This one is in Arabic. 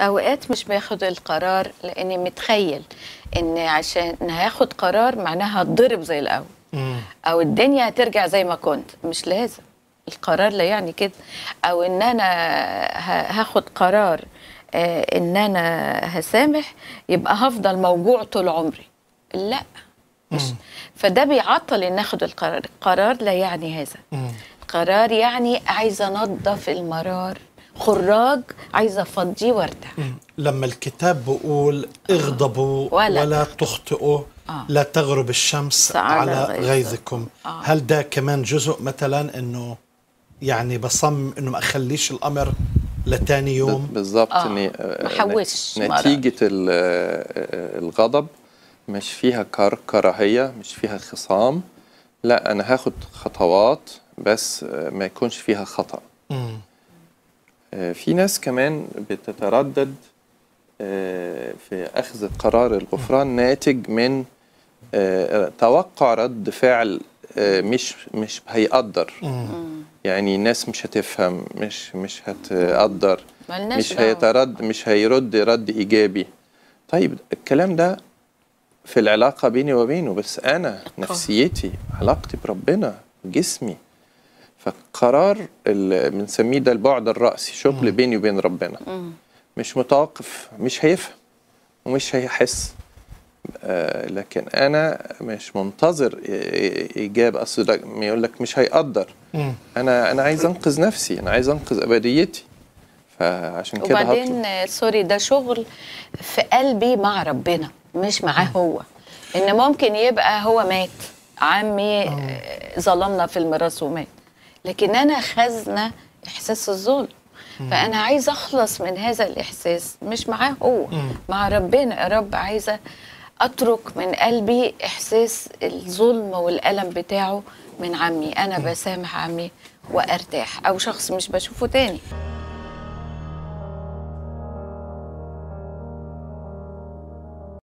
اوقات مش باخد القرار لاني متخيل ان عشان هاخد قرار معناها هتضرب زي الاول مم. او الدنيا هترجع زي ما كنت مش لازم القرار لا يعني كده او ان انا هاخد قرار آه، ان انا هسامح يبقى هفضل موجوع طول عمري لا مش مم. فده بيعطل ان اخد القرار القرار لا يعني هذا مم. القرار يعني عايزه انظف المرار خراج عايزه افضيه ورده لما الكتاب بيقول اغضبوا ولا, ولا تخطئوا آه. لا تغرب الشمس على غيظكم, غيظكم. آه. هل ده كمان جزء مثلا انه يعني بصمم انه ما اخليش الامر لتاني يوم بالظبط آه. ن... ما آه، نتيجه آه، الغضب مش فيها كر كراهيه مش فيها خصام لا انا هاخد خطوات بس آه، ما يكونش فيها خطأ آه، في ناس كمان بتتردد آه، في أخذ قرار الغفران ناتج من آه، توقع رد فعل مش مش هيقدر يعني الناس مش هتفهم مش مش هتقدر مش هيترد مش هيرد رد ايجابي طيب الكلام ده في العلاقه بيني وبينه بس انا نفسيتي علاقتي بربنا جسمي فقرار بنسميه ده البعد الرأسي شغل بيني وبين ربنا مش متوقف مش هيفهم ومش هيحس آه، لكن انا مش منتظر اجابه اصل ما يقول لك مش هيقدر انا انا عايز انقذ نفسي انا عايز انقذ ابديتي فعشان كده وبعدين سوري ده شغل في قلبي مع ربنا مش معاه هو ان ممكن يبقى هو مات عمي آه. آه، ظلمنا في الميراث ومات لكن أنا خزنة إحساس الظلم فأنا عايزة أخلص من هذا الإحساس مش معاه هو مع ربنا يا رب عايزة أترك من قلبي إحساس الظلم والألم بتاعه من عمي أنا بسامح عمي وأرتاح أو شخص مش بشوفه تاني